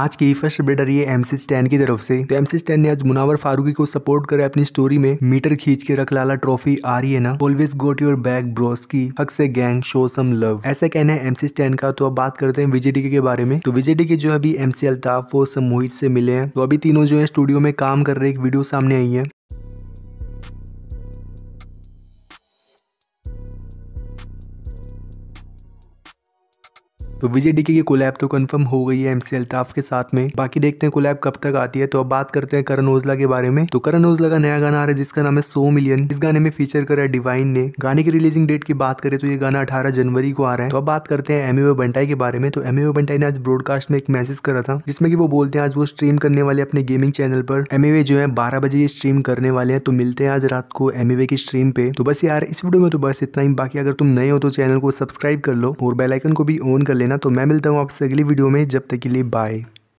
आज की first update आ रही है एम सी स्टैन की तरफ से तो एम सी स्टैन ने आज मुनावर फारूकी को सपोर्ट करे अपनी स्टोरी में मीटर खींच के रख लाला ट्रॉफी आ रही है ना always got your back bros की हक से गैंग शो सम लव ऐसा कहना है एम सी स्टैन का तो अब बात करते हैं विजय के बारे में तो विजय के जो अभी एम सी अल्ताफ वो सब मोहित से मिले हैं तो अभी तीनों जो है स्टूडियो में काम कर रहे एक वीडियो सामने आई है तो विजय डीके की कोलैब तो कंफर्म हो गई है एमसी अल्ताफ के साथ में बाकी देखते हैं कोलैब कब तक आती है तो अब बात करते हैं करण ओजला के बारे में तो करण ओजला का नया गाना आ रहा है जिसका नाम है सो मिलियन इस गाने में फीचर करा है डिवाइन ने गाने की रिलीजिंग डेट की बात करें तो ये गाना अठारह जनवरी को आ रहा है तो अब बात करते हैं एमए बंटाई के बारे में तो एमए बंटाई ने आज ब्रॉडकास्ट में एक मैसेज करा था जिसमें की वो बोलते हैं आज वो स्ट्रीम करने वाले अपने गेमिंग चैनल पर एमए जो है बारह बजे स्ट्रीम करने वाले हैं तो मिलते हैं आज रात को एमए की स्ट्रीम पे तो बस यार इस वीडियो में तो बस इतना ही बाकी अगर तुम नए हो तो चैनल को सब्सक्राइब कर लो और बेलाइकन को भी ऑन कर लेना देना तो मैं मिलता हूँ आपसे अगली वीडियो में जब तक के लिए बाय